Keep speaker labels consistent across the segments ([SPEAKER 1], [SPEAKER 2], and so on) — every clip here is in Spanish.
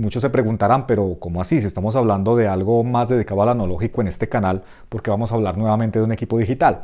[SPEAKER 1] Muchos se preguntarán, pero ¿cómo así? Si estamos hablando de algo más dedicado al analógico en este canal, porque vamos a hablar nuevamente de un equipo digital.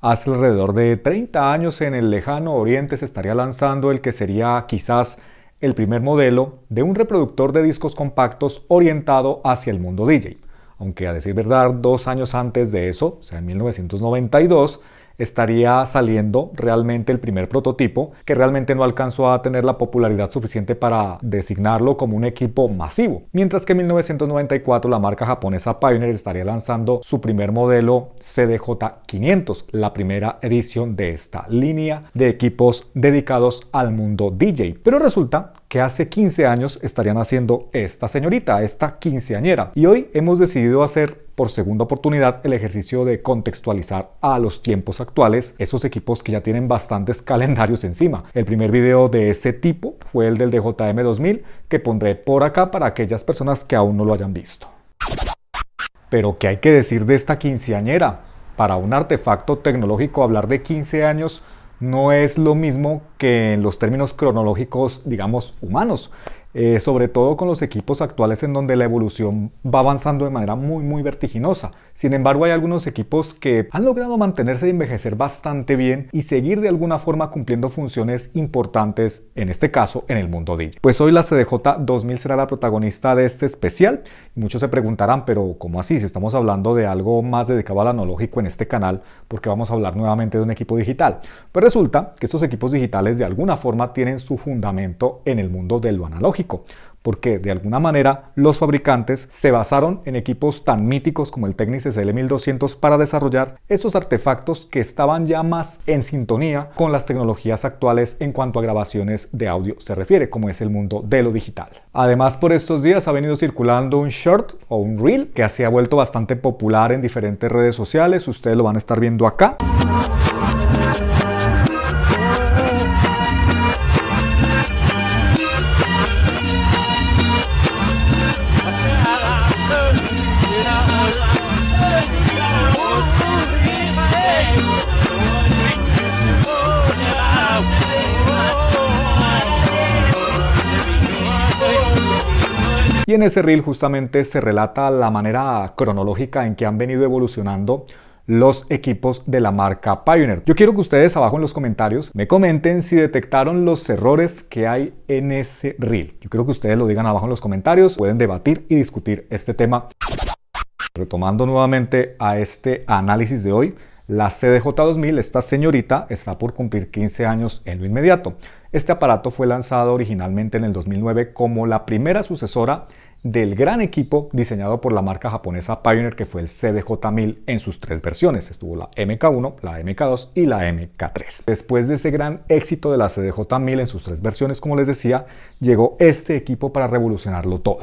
[SPEAKER 1] Hace alrededor de 30 años en el lejano oriente se estaría lanzando el que sería quizás el primer modelo de un reproductor de discos compactos orientado hacia el mundo DJ. Aunque a decir verdad, dos años antes de eso, o sea, en 1992, estaría saliendo realmente el primer prototipo, que realmente no alcanzó a tener la popularidad suficiente para designarlo como un equipo masivo. Mientras que en 1994 la marca japonesa Pioneer estaría lanzando su primer modelo CDJ500, la primera edición de esta línea de equipos dedicados al mundo DJ. Pero resulta que hace 15 años estarían haciendo esta señorita, esta quinceañera. Y hoy hemos decidido hacer por segunda oportunidad el ejercicio de contextualizar a los tiempos actuales esos equipos que ya tienen bastantes calendarios encima. El primer video de ese tipo fue el del DJM 2000 que pondré por acá para aquellas personas que aún no lo hayan visto. Pero ¿qué hay que decir de esta quinceañera? Para un artefacto tecnológico hablar de 15 años no es lo mismo que en los términos cronológicos, digamos, humanos. Eh, sobre todo con los equipos actuales en donde la evolución va avanzando de manera muy muy vertiginosa. Sin embargo, hay algunos equipos que han logrado mantenerse y envejecer bastante bien y seguir de alguna forma cumpliendo funciones importantes, en este caso en el mundo DJ. Pues hoy la CDJ 2000 será la protagonista de este especial. Muchos se preguntarán, pero ¿cómo así? Si estamos hablando de algo más dedicado al analógico en este canal, porque vamos a hablar nuevamente de un equipo digital. Pues resulta que estos equipos digitales de alguna forma tienen su fundamento en el mundo de lo analógico porque de alguna manera los fabricantes se basaron en equipos tan míticos como el Technics SL1200 para desarrollar esos artefactos que estaban ya más en sintonía con las tecnologías actuales en cuanto a grabaciones de audio se refiere, como es el mundo de lo digital. Además, por estos días ha venido circulando un short o un reel que se ha vuelto bastante popular en diferentes redes sociales, ustedes lo van a estar viendo acá. en ese reel justamente se relata la manera cronológica en que han venido evolucionando los equipos de la marca Pioneer. Yo quiero que ustedes abajo en los comentarios me comenten si detectaron los errores que hay en ese reel. Yo quiero que ustedes lo digan abajo en los comentarios, pueden debatir y discutir este tema. Retomando nuevamente a este análisis de hoy, la CDJ2000, esta señorita, está por cumplir 15 años en lo inmediato. Este aparato fue lanzado originalmente en el 2009 como la primera sucesora del gran equipo diseñado por la marca japonesa Pioneer que fue el CDJ1000 en sus tres versiones. Estuvo la MK1, la MK2 y la MK3. Después de ese gran éxito de la CDJ1000 en sus tres versiones, como les decía, llegó este equipo para revolucionarlo todo.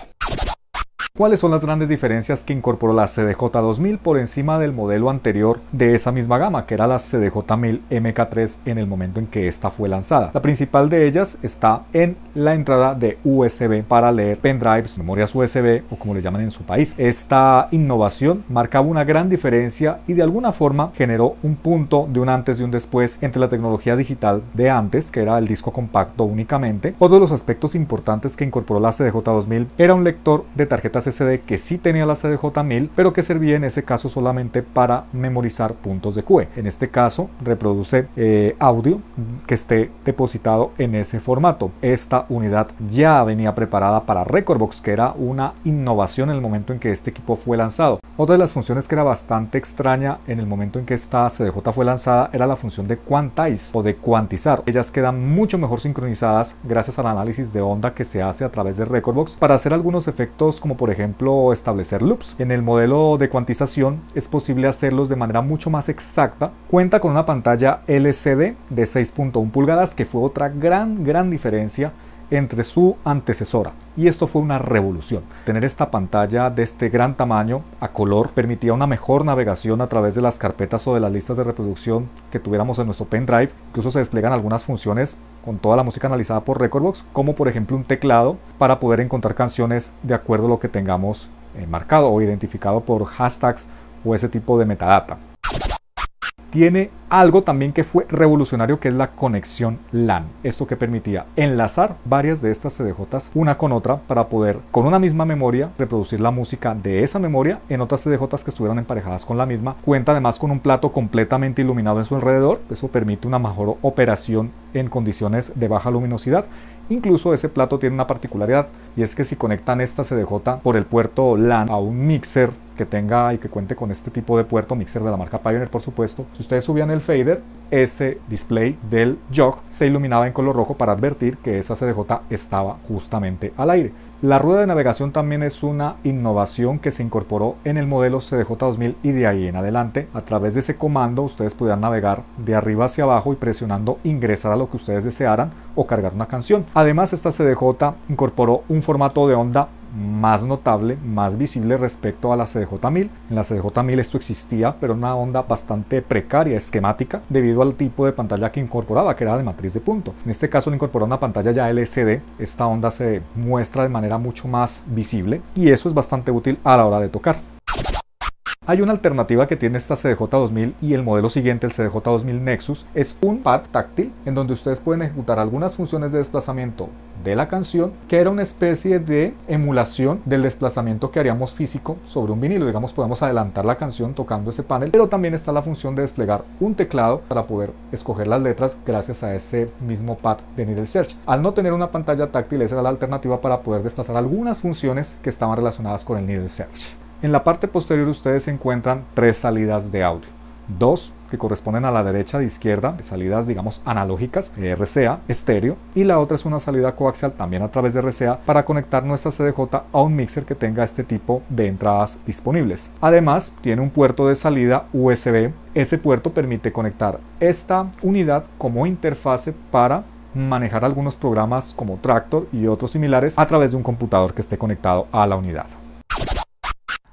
[SPEAKER 1] ¿Cuáles son las grandes diferencias que incorporó la CDJ2000 por encima del modelo anterior de esa misma gama, que era la CDJ1000 MK3 en el momento en que esta fue lanzada? La principal de ellas está en la entrada de USB para leer pendrives, memorias USB o como le llaman en su país. Esta innovación marcaba una gran diferencia y de alguna forma generó un punto de un antes y un después entre la tecnología digital de antes, que era el disco compacto únicamente. Otro de los aspectos importantes que incorporó la CDJ2000 era un lector de tarjetas SSD que sí tenía la CDJ1000, pero que servía en ese caso solamente para memorizar puntos de QE. En este caso, reproduce eh, audio que esté depositado en ese formato. Esta unidad ya venía preparada para Recordbox, que era una innovación en el momento en que este equipo fue lanzado. Otra de las funciones que era bastante extraña en el momento en que esta CDJ fue lanzada era la función de quantize o de cuantizar. Ellas quedan mucho mejor sincronizadas gracias al análisis de onda que se hace a través de Recordbox para hacer algunos efectos como por ejemplo establecer loops. En el modelo de cuantización es posible hacerlos de manera mucho más exacta. Cuenta con una pantalla LCD de 6.1 pulgadas que fue otra gran gran diferencia entre su antecesora. Y esto fue una revolución. Tener esta pantalla de este gran tamaño a color permitía una mejor navegación a través de las carpetas o de las listas de reproducción que tuviéramos en nuestro pendrive. Incluso se desplegan algunas funciones con toda la música analizada por Recordbox, como por ejemplo un teclado para poder encontrar canciones de acuerdo a lo que tengamos eh, marcado o identificado por hashtags o ese tipo de metadata. Tiene algo también que fue revolucionario que es la conexión LAN. Esto que permitía enlazar varias de estas CDJs una con otra para poder con una misma memoria reproducir la música de esa memoria en otras CDJs que estuvieran emparejadas con la misma. Cuenta además con un plato completamente iluminado en su alrededor. Eso permite una mejor operación en condiciones de baja luminosidad. Incluso ese plato tiene una particularidad y es que si conectan esta CDJ por el puerto LAN a un mixer que tenga y que cuente con este tipo de puerto, mixer de la marca Pioneer por supuesto, si ustedes subían el fader, ese display del jog se iluminaba en color rojo para advertir que esa CDJ estaba justamente al aire. La rueda de navegación también es una innovación que se incorporó en el modelo CDJ2000 y de ahí en adelante a través de ese comando ustedes pudieran navegar de arriba hacia abajo y presionando ingresar a lo que ustedes desearan o cargar una canción. Además esta CDJ incorporó un formato de onda más notable, más visible respecto a la CDJ-1000. En la CDJ-1000 esto existía, pero una onda bastante precaria, esquemática, debido al tipo de pantalla que incorporaba, que era de matriz de punto. En este caso le incorporó una pantalla ya LCD, esta onda se muestra de manera mucho más visible y eso es bastante útil a la hora de tocar. Hay una alternativa que tiene esta CDJ2000 y el modelo siguiente, el CDJ2000 Nexus, es un pad táctil en donde ustedes pueden ejecutar algunas funciones de desplazamiento de la canción, que era una especie de emulación del desplazamiento que haríamos físico sobre un vinilo. Digamos, podemos adelantar la canción tocando ese panel, pero también está la función de desplegar un teclado para poder escoger las letras gracias a ese mismo pad de Needle Search. Al no tener una pantalla táctil, esa era la alternativa para poder desplazar algunas funciones que estaban relacionadas con el Needle Search. En la parte posterior ustedes encuentran tres salidas de audio. Dos que corresponden a la derecha de izquierda, salidas digamos analógicas, eh, RCA, estéreo, y la otra es una salida coaxial también a través de RCA para conectar nuestra CDJ a un mixer que tenga este tipo de entradas disponibles. Además, tiene un puerto de salida USB. Ese puerto permite conectar esta unidad como interfase para manejar algunos programas como Tractor y otros similares a través de un computador que esté conectado a la unidad.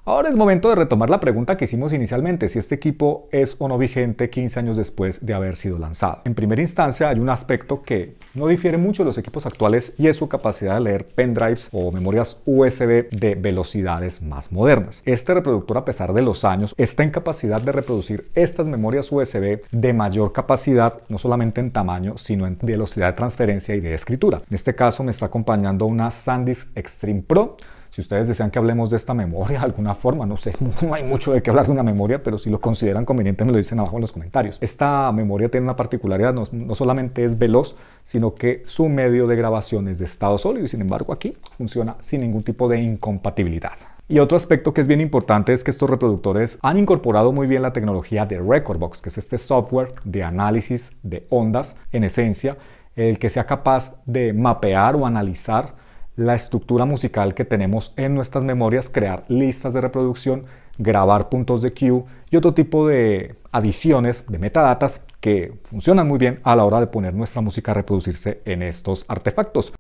[SPEAKER 1] Ahora es momento de retomar la pregunta que hicimos inicialmente, si este equipo es o no vigente 15 años después de haber sido lanzado. En primera instancia hay un aspecto que no difiere mucho de los equipos actuales y es su capacidad de leer pendrives o memorias USB de velocidades más modernas. Este reproductor a pesar de los años está en capacidad de reproducir estas memorias USB de mayor capacidad, no solamente en tamaño, sino en velocidad de transferencia y de escritura. En este caso me está acompañando una SanDisk Extreme Pro si ustedes desean que hablemos de esta memoria de alguna forma, no sé, no hay mucho de qué hablar de una memoria, pero si lo consideran conveniente me lo dicen abajo en los comentarios. Esta memoria tiene una particularidad, no, solamente es veloz, sino que su medio de grabación es de estado sólido y sin embargo aquí funciona sin ningún tipo de incompatibilidad. Y otro aspecto que es bien importante es que estos reproductores han incorporado muy bien la tecnología de Recordbox, que es este software de análisis de ondas, en esencia, el que sea capaz de mapear o analizar la estructura musical que tenemos en nuestras memorias, crear listas de reproducción, grabar puntos de cue y otro tipo de adiciones de metadatas que funcionan muy bien a la hora de poner nuestra música a reproducirse en estos artefactos.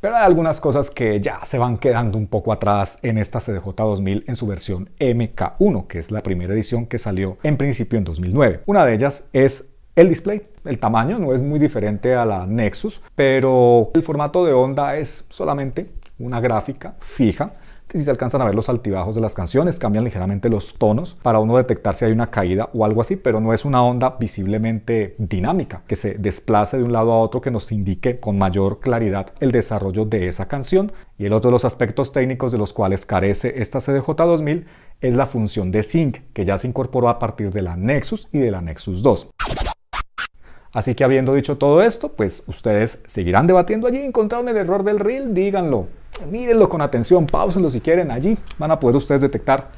[SPEAKER 1] Pero hay algunas cosas que ya se van quedando un poco atrás en esta CDJ2000 en su versión MK1, que es la primera edición que salió en principio en 2009. Una de ellas es el display, el tamaño no es muy diferente a la Nexus, pero el formato de onda es solamente una gráfica fija que si se alcanzan a ver los altibajos de las canciones, cambian ligeramente los tonos para uno detectar si hay una caída o algo así, pero no es una onda visiblemente dinámica que se desplace de un lado a otro que nos indique con mayor claridad el desarrollo de esa canción. Y el otro de los aspectos técnicos de los cuales carece esta CDJ2000 es la función de sync que ya se incorporó a partir de la Nexus y de la Nexus 2. Así que habiendo dicho todo esto, pues ustedes seguirán debatiendo allí, encontraron el error del reel, díganlo, mírenlo con atención, pausenlo si quieren, allí van a poder ustedes detectar.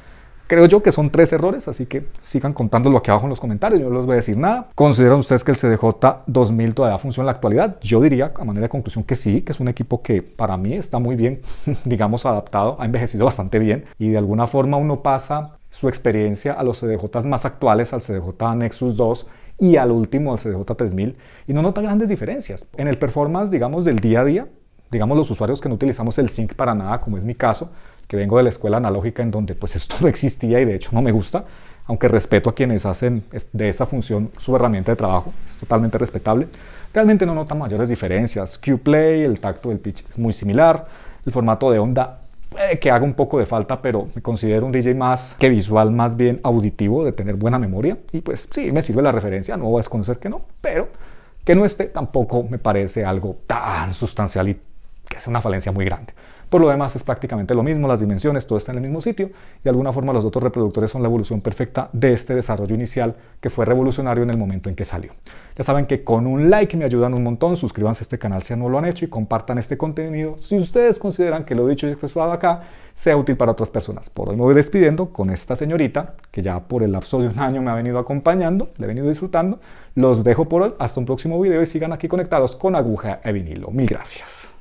[SPEAKER 1] Creo yo que son tres errores, así que sigan contándolo aquí abajo en los comentarios, yo no les voy a decir nada. ¿Consideran ustedes que el CDJ 2000 todavía funciona en la actualidad? Yo diría a manera de conclusión que sí, que es un equipo que para mí está muy bien, digamos, adaptado, ha envejecido bastante bien y de alguna forma uno pasa su experiencia a los CDJs más actuales, al CDJ Nexus 2 y al último al CDJ3000 y no nota grandes diferencias. En el performance, digamos, del día a día, digamos los usuarios que no utilizamos el sync para nada, como es mi caso, que vengo de la escuela analógica en donde pues esto no existía y de hecho no me gusta, aunque respeto a quienes hacen de esa función su herramienta de trabajo, es totalmente respetable, realmente no nota mayores diferencias. Q-Play, el tacto del pitch es muy similar, el formato de onda puede que haga un poco de falta, pero me considero un DJ más que visual, más bien auditivo, de tener buena memoria. Y pues sí, me sirve la referencia, no voy a desconocer que no, pero que no esté tampoco me parece algo tan sustancial y que sea una falencia muy grande. Por lo demás es prácticamente lo mismo, las dimensiones, todo está en el mismo sitio y de alguna forma los otros reproductores son la evolución perfecta de este desarrollo inicial que fue revolucionario en el momento en que salió. Ya saben que con un like me ayudan un montón, suscríbanse a este canal si no lo han hecho y compartan este contenido si ustedes consideran que lo dicho y expresado acá sea útil para otras personas. Por hoy me voy despidiendo con esta señorita que ya por el lapso de un año me ha venido acompañando, le he venido disfrutando. Los dejo por hoy, hasta un próximo video y sigan aquí conectados con Aguja e Vinilo. Mil gracias.